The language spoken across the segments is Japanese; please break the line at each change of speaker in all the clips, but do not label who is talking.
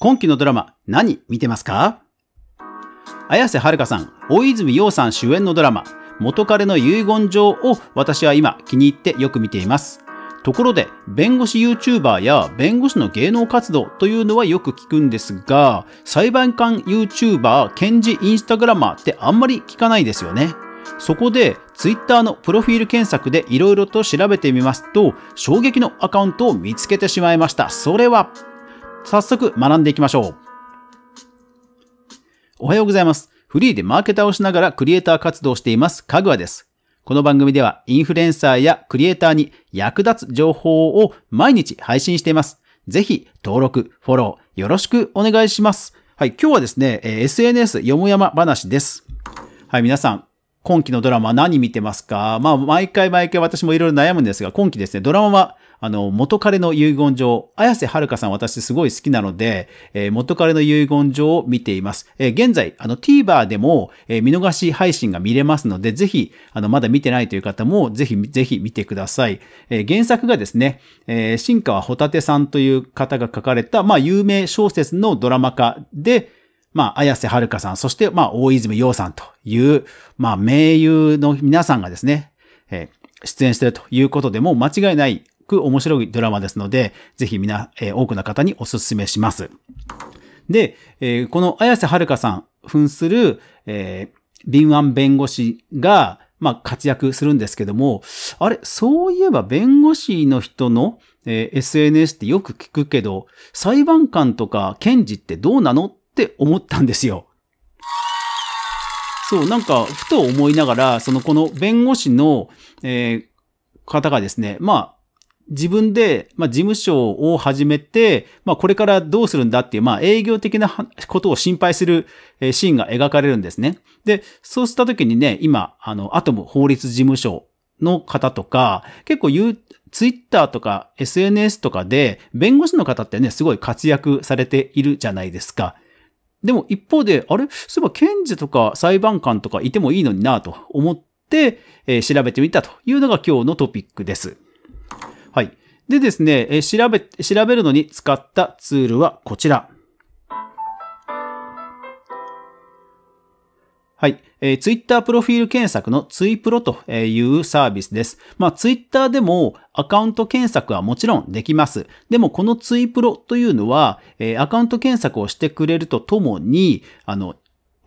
今期のドラマ、何見てますか綾瀬はるかさん、大泉洋さん主演のドラマ、元彼の遺言状を私は今気に入ってよく見ています。ところで、弁護士 YouTuber や弁護士の芸能活動というのはよく聞くんですが、裁判官 YouTuber、検事インスタグラマーってあんまり聞かないですよね。そこで、Twitter のプロフィール検索でいろいろと調べてみますと、衝撃のアカウントを見つけてしまいました。それは、早速学んでいきましょう。おはようございます。フリーでマーケターをしながらクリエイター活動をしています、かぐわです。この番組ではインフルエンサーやクリエイターに役立つ情報を毎日配信しています。ぜひ登録、フォローよろしくお願いします。はい、今日はですね、SNS よもやま話です。はい、皆さん、今期のドラマ何見てますかまあ、毎回毎回私もいろいろ悩むんですが、今期ですね、ドラマはあの、元彼の遺言状、綾瀬はるかさん私すごい好きなので、えー、元彼の遺言状を見ています。えー、現在、あの、TVer でも、えー、見逃し配信が見れますので、ぜひ、あの、まだ見てないという方も、ぜひ、ぜひ見てください。え原作がですね、え新川ホタテさんという方が書かれた、まあ、有名小説のドラマ化で、まあ、綾瀬はるかさん、そして、まあ、大泉洋さんという、まあ、名優の皆さんがですね、え出演してるということでも間違いないく面白いドラマですので、ぜひ皆、えー、多くの方にお勧めします。で、えー、この綾瀬はるかさん扮する、えー、敏腕弁護士が、まあ、活躍するんですけども、あれ、そういえば弁護士の人の、えー、SNS ってよく聞くけど、裁判官とか検事ってどうなのって思ったんですよ。そう、なんか、ふと思いながら、その、この弁護士の、えー、方がですね、まあ、自分で、まあ、事務所を始めて、まあ、これからどうするんだっていう、まあ、営業的なことを心配するシーンが描かれるんですね。で、そうした時にね、今、あの、アトム法律事務所の方とか、結構言う、ツイッターとか SNS とかで、弁護士の方ってね、すごい活躍されているじゃないですか。でも一方で、あれそういえば検事とか裁判官とかいてもいいのになと思って、えー、調べてみたというのが今日のトピックです。はい。でですね、え調べ、調べるのに使ったツールはこちら。はい。えー、Twitter プロフィール検索のツイプロというサービスです。まあ、Twitter でもアカウント検索はもちろんできます。でも、このツイプロというのは、えー、アカウント検索をしてくれるとともに、あの、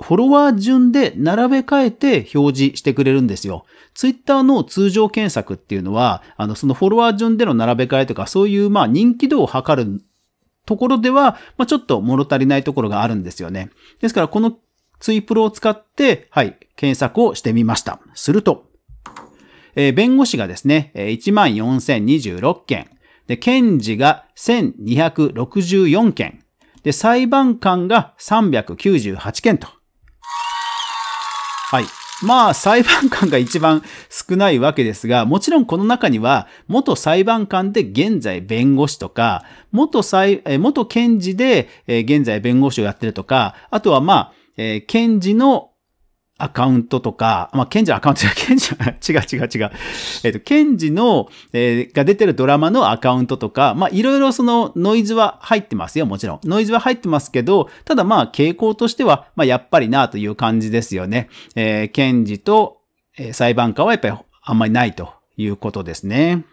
フォロワー順で並べ替えて表示してくれるんですよ。ツイッターの通常検索っていうのは、あの、そのフォロワー順での並べ替えとか、そういう、まあ、人気度を測るところでは、まあ、ちょっと物足りないところがあるんですよね。ですから、このツイプロを使って、はい、検索をしてみました。すると、えー、弁護士がですね、14,026件、で、検事が1,264件、で、裁判官が398件と、はい。まあ、裁判官が一番少ないわけですが、もちろんこの中には、元裁判官で現在弁護士とか、元裁、元検事で現在弁護士をやってるとか、あとはまあ、検事のアカウントとか、まあ、ケンジのアカウントじゃ、ケンジ、違う違う違う。えっ、ー、と、ケンジの、えー、が出てるドラマのアカウントとか、まあ、いろいろそのノイズは入ってますよ、もちろん。ノイズは入ってますけど、ただまあ、傾向としては、まあ、やっぱりなという感じですよね。えー、ケンジと、えー、裁判官はやっぱりあんまりないということですね。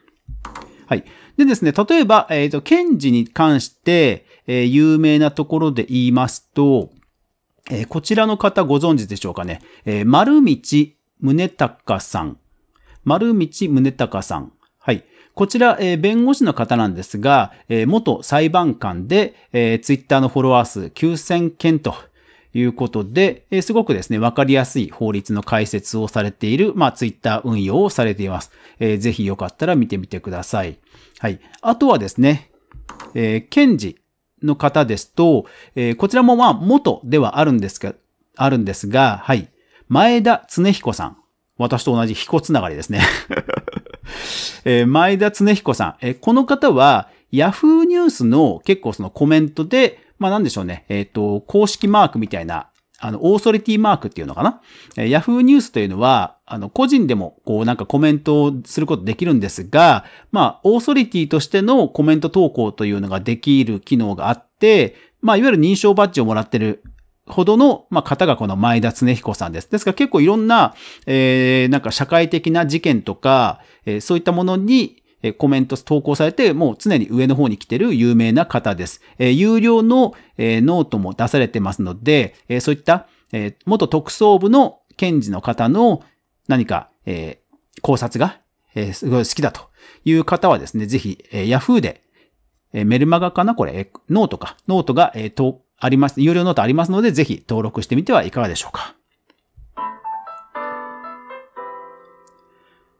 はい。でですね、例えば、えっ、ー、と、検事に関して、えー、有名なところで言いますと、えー、こちらの方ご存知でしょうかね。えー、丸道宗隆さん。丸道宗隆さん。はい。こちら、えー、弁護士の方なんですが、えー、元裁判官で、えー、ツイッターのフォロワー数9000件ということで、えー、すごくですね、わかりやすい法律の解説をされている、まあ、ツイッター運用をされています。えー、ぜひよかったら見てみてください。はい。あとはですね、えー、検事、の方ですと、えー、こちらもまあ元ではあるんですが、あるんですが、はい。前田恒彦さん。私と同じ彦つながりですね えー、前田恒彦さん。えー、この方は、ヤフーニュースの結構そのコメントで、まあなんでしょうね。えっ、ー、と、公式マークみたいなあの、オーソリティマークっていうのかな、えヤ ?Yahoo ニュースというのは、あの、個人でも、こう、なんかコメントをすることできるんですが、まあ、オーソリティとしてのコメント投稿というのができる機能があって、まあ、いわゆる認証バッジをもらってるほどの、まあ、方がこの前田恒彦さんです。ですから結構いろんな、えー、なんか社会的な事件とか、えー、そういったものに、えコメント投稿されて、もう常に上の方に来てる有名な方です。え有料の、えノートも出されてますので、えそういった、え元特捜部の検事の方の何か、え考察が、えすごい好きだという方はですね、ぜひ、え Yahoo で、えメルマガかなこれ、えノートか。ノートが、えと、あります。有料ノートありますので、ぜひ登録してみてはいかがでしょうか。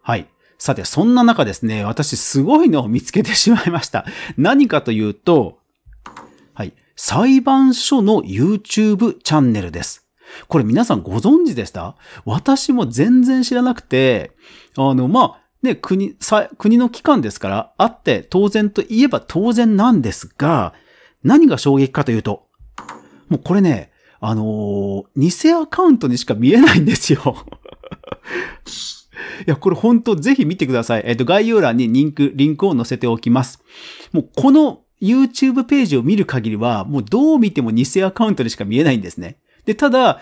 はい。さて、そんな中ですね、私すごいのを見つけてしまいました。何かというと、はい、裁判所の YouTube チャンネルです。これ皆さんご存知でした私も全然知らなくて、あの、まあ、ね、国、国の機関ですから、あって当然といえば当然なんですが、何が衝撃かというと、もうこれね、あのー、偽アカウントにしか見えないんですよ いや、これ本当ぜひ見てください。えっ、ー、と、概要欄にリンク、リンクを載せておきます。もうこの YouTube ページを見る限りは、もうどう見ても偽アカウントでしか見えないんですね。で、ただ、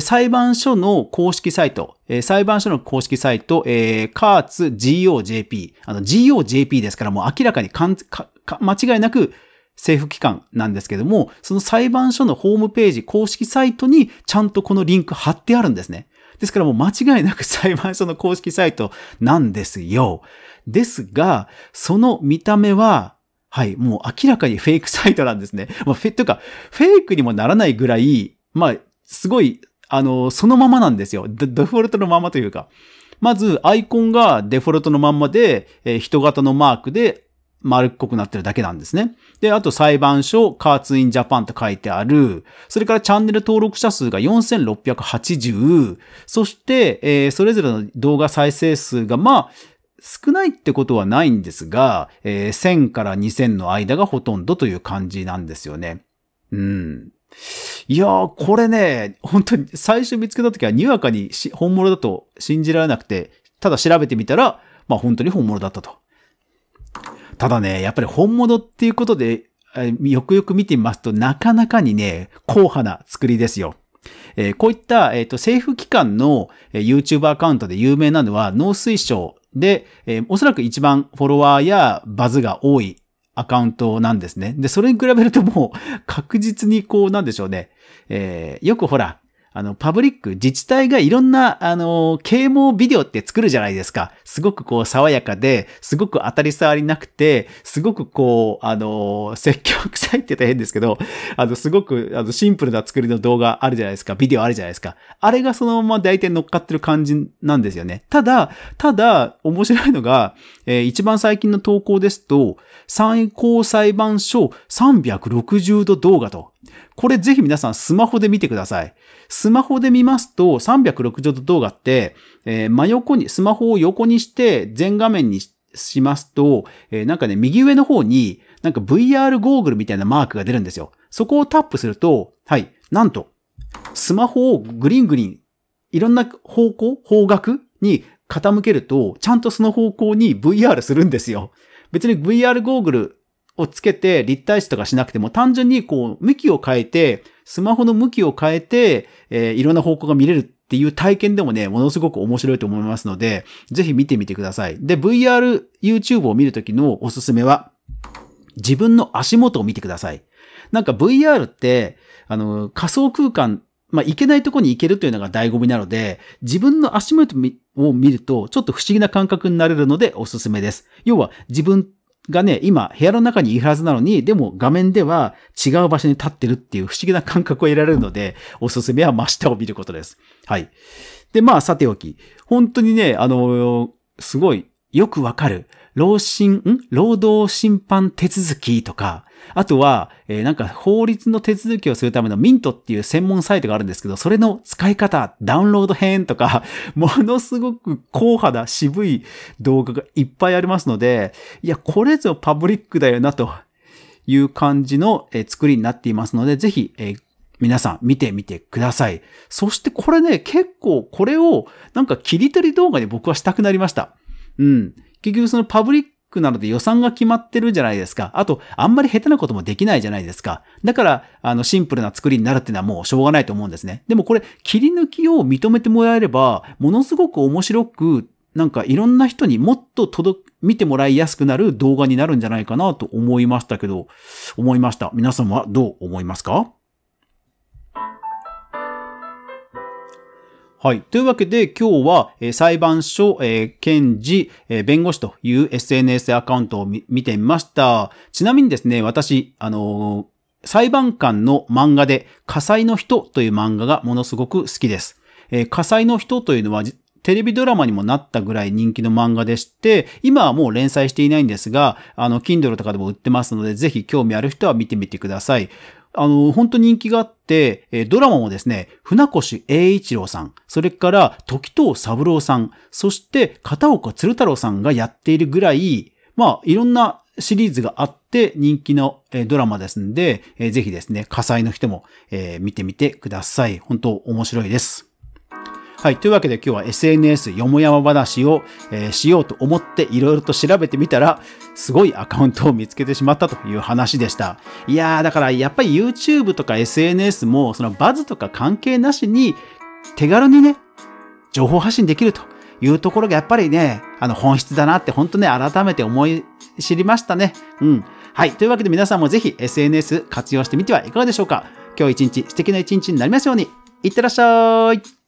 裁判所の公式サイト、裁判所の公式サイト、えー、カーツ GOJP、あの GOJP ですからもう明らかに間違いなく政府機関なんですけども、その裁判所のホームページ、公式サイトにちゃんとこのリンク貼ってあるんですね。ですからもう間違いなく裁判所の公式サイトなんですよ。ですが、その見た目は、はい、もう明らかにフェイクサイトなんですね。まあ、フェ、というか、フェイクにもならないぐらい、まあ、すごい、あの、そのままなんですよ。デフォルトのままというか。まず、アイコンがデフォルトのまんまで、えー、人型のマークで、丸っこくなってるだけなんですね。で、あと裁判所、カーツインジャパンと書いてある。それからチャンネル登録者数が4680。そして、えー、それぞれの動画再生数が、まあ、少ないってことはないんですが、えー、1000から2000の間がほとんどという感じなんですよね。うん。いやー、これね、本当に最初見つけた時はにわかに本物だと信じられなくて、ただ調べてみたら、まあ本当に本物だったと。ただね、やっぱり本物っていうことで、よくよく見てみますと、なかなかにね、硬派な作りですよ。えー、こういった、えーと、政府機関の、えー、YouTube アカウントで有名なのは農水省で、えー、おそらく一番フォロワーやバズが多いアカウントなんですね。で、それに比べるともう確実にこうなんでしょうね。えー、よくほら、あの、パブリック、自治体がいろんな、あの、啓蒙ビデオって作るじゃないですか。すごくこう、爽やかで、すごく当たり障りなくて、すごくこう、あの、説教臭いって言ったら変ですけど、あの、すごく、あの、シンプルな作りの動画あるじゃないですか。ビデオあるじゃないですか。あれがそのまま大体乗っかってる感じなんですよね。ただ、ただ、面白いのが、えー、一番最近の投稿ですと、最高裁判所360度動画と、これぜひ皆さんスマホで見てください。スマホで見ますと360度動画って、えー、真横に、スマホを横にして全画面にしますと、えー、なんかね、右上の方になんか VR ゴーグルみたいなマークが出るんですよ。そこをタップすると、はい、なんと、スマホをグリングリン、いろんな方向、方角に傾けると、ちゃんとその方向に VR するんですよ。別に VR ゴーグルをつけて立体視とかしなくても単純にこう向きを変えて、スマホの向きを変えて、えー、いろんな方向が見れるっていう体験でもね、ものすごく面白いと思いますので、ぜひ見てみてください。で、VR YouTube を見るときのおすすめは、自分の足元を見てください。なんか VR って、あの、仮想空間、まあ、行けないとこに行けるというのが醍醐味なので、自分の足元を見ると、ちょっと不思議な感覚になれるのでおすすめです。要は、自分がね、今、部屋の中にいるはずなのに、でも画面では違う場所に立ってるっていう不思議な感覚を得られるので、おすすめは真下を見ることです。はい。で、まあ、さておき、本当にね、あの、すごい、よくわかる。労審、ん労働審判手続きとか、あとは、えー、なんか法律の手続きをするためのミントっていう専門サイトがあるんですけど、それの使い方、ダウンロード編とか、ものすごく硬派な渋い動画がいっぱいありますので、いや、これぞパブリックだよなという感じの、作りになっていますので、ぜひ、えー皆さん見てみてください。そしてこれね、結構これをなんか切り取り動画で僕はしたくなりました。うん。結局そのパブリックなので予算が決まってるじゃないですか。あと、あんまり下手なこともできないじゃないですか。だから、あの、シンプルな作りになるっていうのはもうしょうがないと思うんですね。でもこれ、切り抜きを認めてもらえれば、ものすごく面白く、なんかいろんな人にもっと届く、見てもらいやすくなる動画になるんじゃないかなと思いましたけど、思いました。皆さんはどう思いますかはい。というわけで今日は、えー、裁判所、えー、検事、えー、弁護士という SNS アカウントを見てみました。ちなみにですね、私、あの裁判官の漫画で火災の人という漫画がものすごく好きです。え火災の人というのはテレビドラマにもなったぐらい人気の漫画でして、今はもう連載していないんですが、あの、Kindle とかでも売ってますので、ぜひ興味ある人は見てみてください。あの、本当人気があって、えドラマもですね、船越英一郎さん、それから時藤三郎さん、そして片岡鶴太郎さんがやっているぐらい、まあ、いろんなシリーズがあって人気のドラマですんで、ぜひですね、火災の人も見てみてください。本当面白いです。はい。というわけで今日は SNS よもやま話を、えー、しようと思っていろいろと調べてみたら、すごいアカウントを見つけてしまったという話でした。いやー、だからやっぱり YouTube とか SNS もそのバズとか関係なしに手軽にね、情報発信できるというところがやっぱりね、あの本質だなって本当ね、改めて思い知りましたね。うん。はい。というわけで皆さんもぜひ SNS 活用してみてはいかがでしょうか。今日一日素敵な一日になりますように。いってらっしゃい。